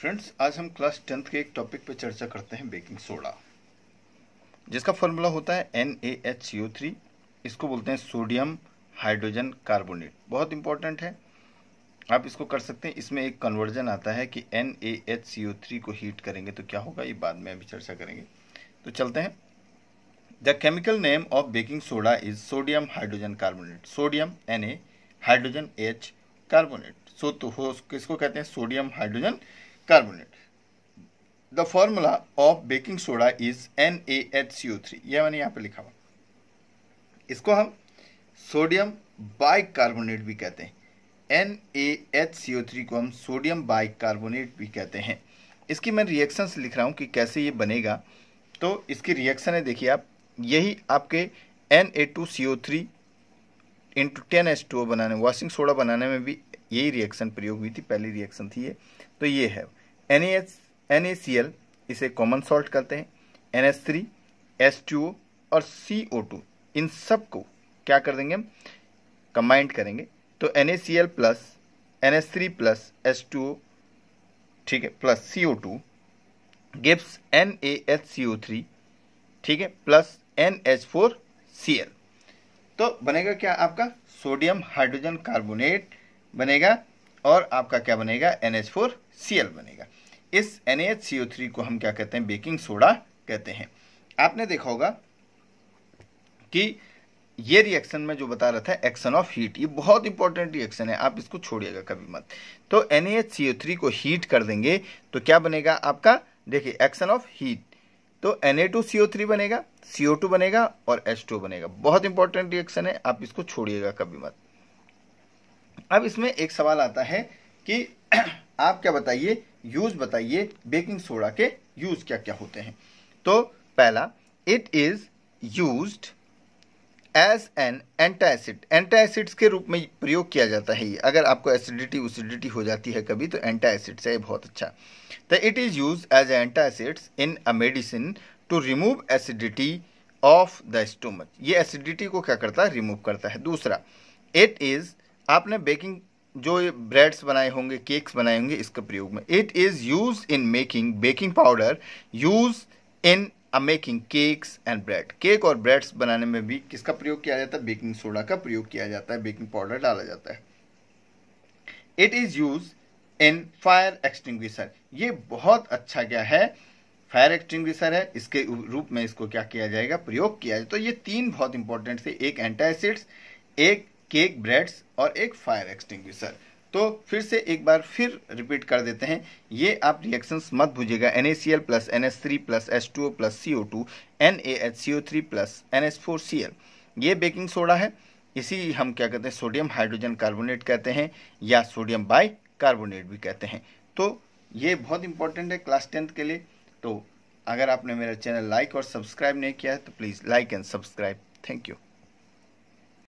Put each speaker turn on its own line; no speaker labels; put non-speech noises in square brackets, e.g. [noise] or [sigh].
friends आज हम class tenth के एक टॉपिक पर चर्चा करते हैं बेकिंग सोडा जिसका फॉर्मूला होता है N A H C O three इसको बोलते हैं सोडियम हाइड्रोजन कार्बोनेट बहुत इंपॉर्टेंट है आप इसको कर सकते हैं इसमें एक कन्वर्जन आता है कि N A H C O three को हीट करेंगे तो क्या होगा ये बाद में अभी चर्चा करेंगे तो चलते हैं the chemical name of baking soda is sodium hydrogen carbonate sodium N A hydrogen H carbonate so तो किसको कहते हैं sodium hydrogen carbonate the formula of baking soda is N A H C O three यह मैंने यहाँ पे लिखा हुआ इसको हम सोडियम बाइकार्बोनेट भी कहते हैं N A H C O three को हम सोडियम बाइकार्बोनेट भी कहते हैं इसकी मैं रिएक्शन लिख रहा हूँ कि कैसे ये बनेगा तो इसकी रिएक्शन है देखिए आप यही आपके N A two C O three into ten H two बनाने वॉशिंग सोडा बनाने में भी यही रिएक्शन प्रयोग हुई थी पहली रिएक्शन थी ये तो ये है N H N A C L इसे कॉमन सॉल्ट करते हैं N S three S two O और सी ओ टू इन सब को क्या कर देंगे हम कंबाइंड करेंगे तो N A C L plus N S three plus S two O ठीक है plus C O two gives N A H C O three ठीक है plus N H four C L तो बनेगा क्या आपका सोडियम हाइड्रोजन कार्बोनेट बनेगा और आपका क्या बनेगा N H four C L बनेगा इस N H C O three को हम क्या कहते हैं बेकिंग सोडा कहते हैं आपने देखा होगा कि ये रिएक्शन में जो बता रहा था एक्शन ऑफ हीट ये बहुत इंपॉर्टेंट रिएक्शन है आप इसको छोड़िएगा कभी मत तो एन एच थ्री को हीट कर देंगे तो क्या बनेगा आपका देखिए एक्शन ऑफ हीट तो टू थ्री बनेगा टू बनेगा और एच टू बनेगा बहुत इंपॉर्टेंट रिएक्शन है आप इसको छोड़िएगा कभी मत अब इसमें एक सवाल आता है कि [clears throat] आप क्या बताइए यूज बताइए बेकिंग सोडा के यूज क्या क्या होते हैं तो पहला it is use as an antacid antacids के रूप में प्रयोग किया जाता है ये अगर आपको एसिडिटी उसिडिटी हो जाती है कभी तो एंटा एसिड्स है बहुत अच्छा तो it is use as antacids in a medicine to remove acidity of the stomach ये एसिडिटी को क्या करता है रिमूव करता है दूसरा इट इज़ आपने बेकिंग जो ब्रेड्स बनाए होंगे केक्स बनाए होंगे इसका प्रयोग में it is use in making baking powder use in a making cakes and bread cake और ब्रेड्स बनाने में भी किसका प्रयोग किया जाता है बेकिंग सोडा का प्रयोग किया जाता है बेकिंग पाउडर डाला जाता है it is use in fire extinguisher ये बहुत अच्छा क्या है फायर एक्सटिंग्विशर है इसके रूप में इसको क्या किया जाएगा प्रयोग किया जाए तो ये तीन बहुत इंपॉर्टेंट थे एक एंटासिड्स एक केक ब्रेड्स और एक फायर एक्सटिंग तो फिर से एक बार फिर रिपीट कर देते हैं ये आप रिएक्शंस मत भूजिएगा N A C L plus N S three plus S two O plus C O two N A H C O three plus N S four C L ये बेकिंग सोडा है इसी हम क्या कहते हैं sodium hydrogen carbonate कहते हैं या सोडियम बाई कार्बोनेट भी कहते हैं तो ये बहुत इंपॉर्टेंट है क्लास टेंथ के लिए तो अगर आपने मेरा चैनल लाइक और सब्सक्राइब नहीं किया है तो please like and subscribe thank you